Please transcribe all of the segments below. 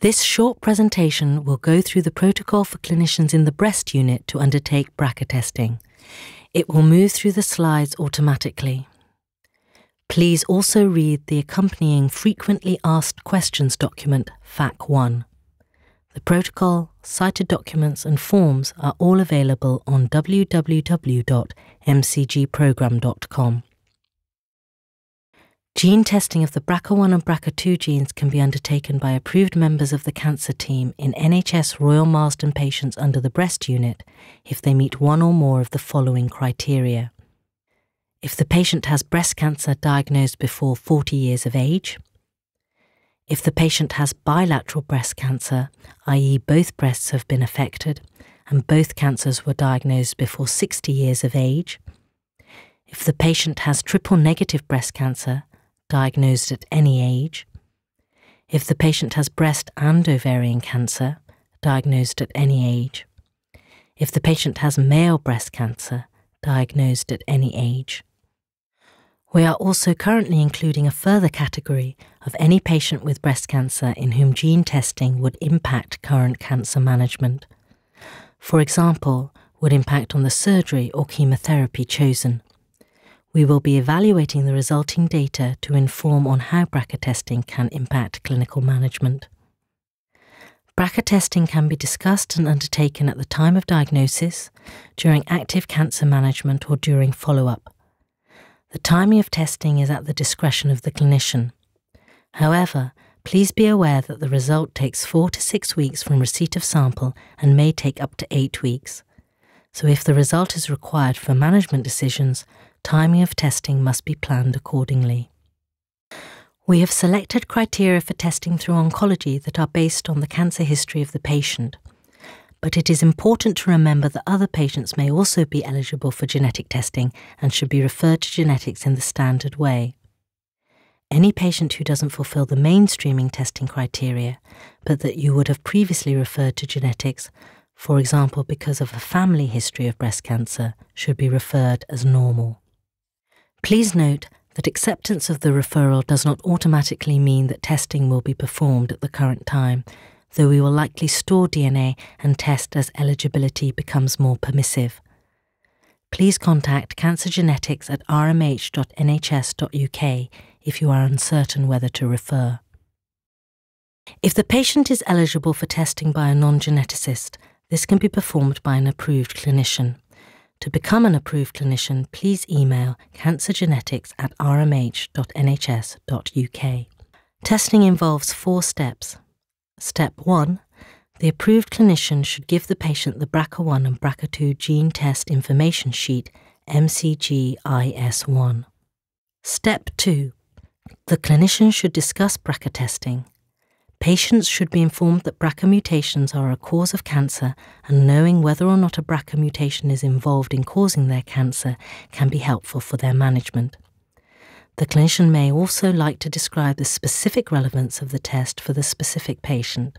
This short presentation will go through the protocol for clinicians in the breast unit to undertake BRCA testing. It will move through the slides automatically. Please also read the accompanying frequently asked questions document, FAQ1. The protocol, cited documents, and forms are all available on www.mcgprogram.com. Gene testing of the BRCA1 and BRCA2 genes can be undertaken by approved members of the cancer team in NHS Royal Marsden patients under the breast unit if they meet one or more of the following criteria. If the patient has breast cancer diagnosed before 40 years of age, if the patient has bilateral breast cancer, i.e., both breasts have been affected, and both cancers were diagnosed before 60 years of age, if the patient has triple negative breast cancer, diagnosed at any age. If the patient has breast and ovarian cancer, diagnosed at any age. If the patient has male breast cancer, diagnosed at any age. We are also currently including a further category of any patient with breast cancer in whom gene testing would impact current cancer management. For example, would impact on the surgery or chemotherapy chosen. We will be evaluating the resulting data to inform on how BRCA testing can impact clinical management. BRCA testing can be discussed and undertaken at the time of diagnosis, during active cancer management, or during follow up. The timing of testing is at the discretion of the clinician. However, please be aware that the result takes four to six weeks from receipt of sample and may take up to eight weeks. So, if the result is required for management decisions, timing of testing must be planned accordingly. We have selected criteria for testing through oncology that are based on the cancer history of the patient, but it is important to remember that other patients may also be eligible for genetic testing and should be referred to genetics in the standard way. Any patient who doesn't fulfill the mainstreaming testing criteria, but that you would have previously referred to genetics, for example because of a family history of breast cancer, should be referred as normal. Please note that acceptance of the referral does not automatically mean that testing will be performed at the current time, though we will likely store DNA and test as eligibility becomes more permissive. Please contact Cancer Genetics at rmh.nhs.uk if you are uncertain whether to refer. If the patient is eligible for testing by a non geneticist, this can be performed by an approved clinician. To become an approved clinician, please email cancergenetics at rmh.nhs.uk. Testing involves four steps. Step 1 The approved clinician should give the patient the BRCA1 and BRCA2 gene test information sheet, MCGIS1. Step 2 The clinician should discuss BRCA testing Patients should be informed that BRCA mutations are a cause of cancer, and knowing whether or not a BRCA mutation is involved in causing their cancer can be helpful for their management. The clinician may also like to describe the specific relevance of the test for the specific patient.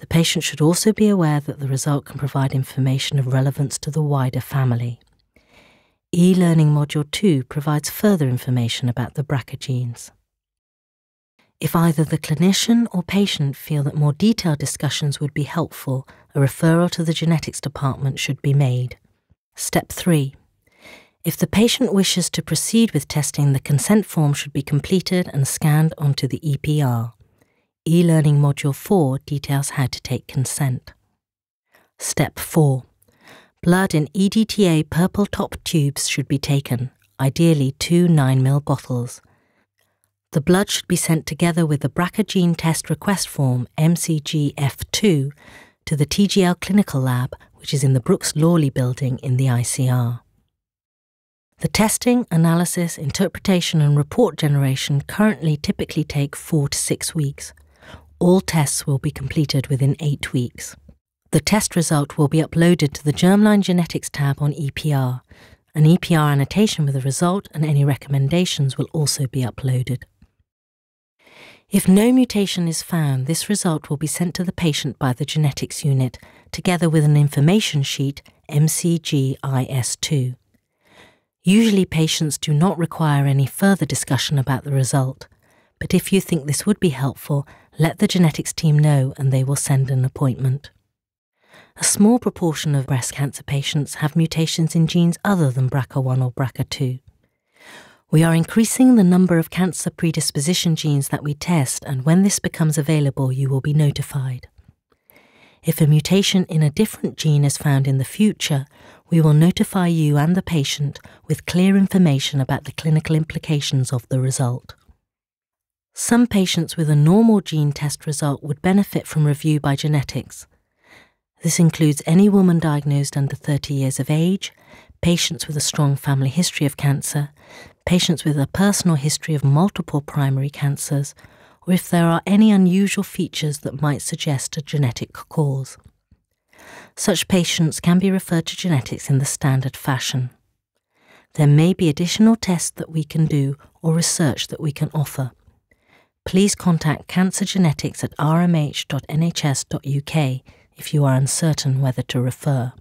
The patient should also be aware that the result can provide information of relevance to the wider family. E Learning Module 2 provides further information about the BRCA genes. If either the clinician or patient feel that more detailed discussions would be helpful, a referral to the genetics department should be made. Step 3. If the patient wishes to proceed with testing, the consent form should be completed and scanned onto the EPR. E Learning Module 4 details how to take consent. Step 4. Blood in EDTA purple top tubes should be taken, ideally two 9ml bottles the blood should be sent together with the BRCA gene test request form MCGF2 to the TGL Clinical Lab, which is in the Brooks Lawley building in the ICR. The testing, analysis, interpretation, and report generation currently typically take four to six weeks. All tests will be completed within eight weeks. The test result will be uploaded to the Germline Genetics tab on EPR. An EPR annotation with the result and any recommendations will also be uploaded. If no mutation is found, this result will be sent to the patient by the genetics unit, together with an information sheet, MCGIS2. Usually, patients do not require any further discussion about the result, but if you think this would be helpful, let the genetics team know and they will send an appointment. A small proportion of breast cancer patients have mutations in genes other than BRCA1 or BRCA2. We are increasing the number of cancer predisposition genes that we test, and when this becomes available, you will be notified. If a mutation in a different gene is found in the future, we will notify you and the patient with clear information about the clinical implications of the result. Some patients with a normal gene test result would benefit from review by genetics. This includes any woman diagnosed under 30 years of age, patients with a strong family history of cancer, patients with a personal history of multiple primary cancers, or if there are any unusual features that might suggest a genetic cause. Such patients can be referred to genetics in the standard fashion. There may be additional tests that we can do or research that we can offer. Please contact cancer genetics at rmh.nhs.uk if you are uncertain whether to refer.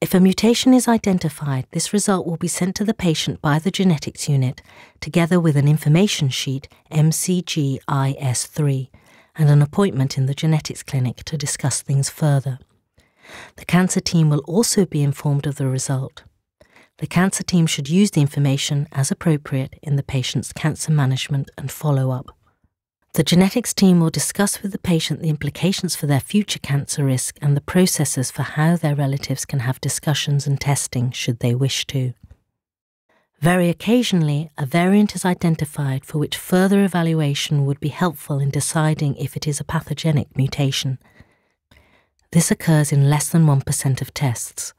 If a mutation is identified, this result will be sent to the patient by the genetics unit, together with an information sheet MCGIS3 and an appointment in the genetics clinic to discuss things further. The cancer team will also be informed of the result. The cancer team should use the information as appropriate in the patient's cancer management and follow up. The genetics team will discuss with the patient the implications for their future cancer risk and the processes for how their relatives can have discussions and testing should they wish to. Very occasionally, a variant is identified for which further evaluation would be helpful in deciding if it is a pathogenic mutation. This occurs in less than 1% of tests.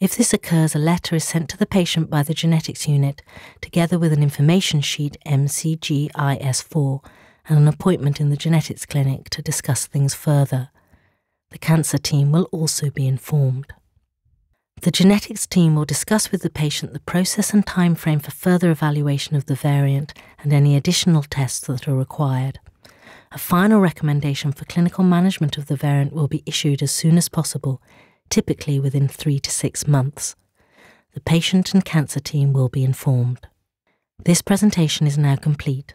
If this occurs, a letter is sent to the patient by the genetics unit, together with an information sheet MCGIS 4 and an appointment in the genetics clinic to discuss things further. The cancer team will also be informed. The genetics team will discuss with the patient the process and time frame for further evaluation of the variant and any additional tests that are required. A final recommendation for clinical management of the variant will be issued as soon as possible, typically within three to six months. The patient and cancer team will be informed. This presentation is now complete.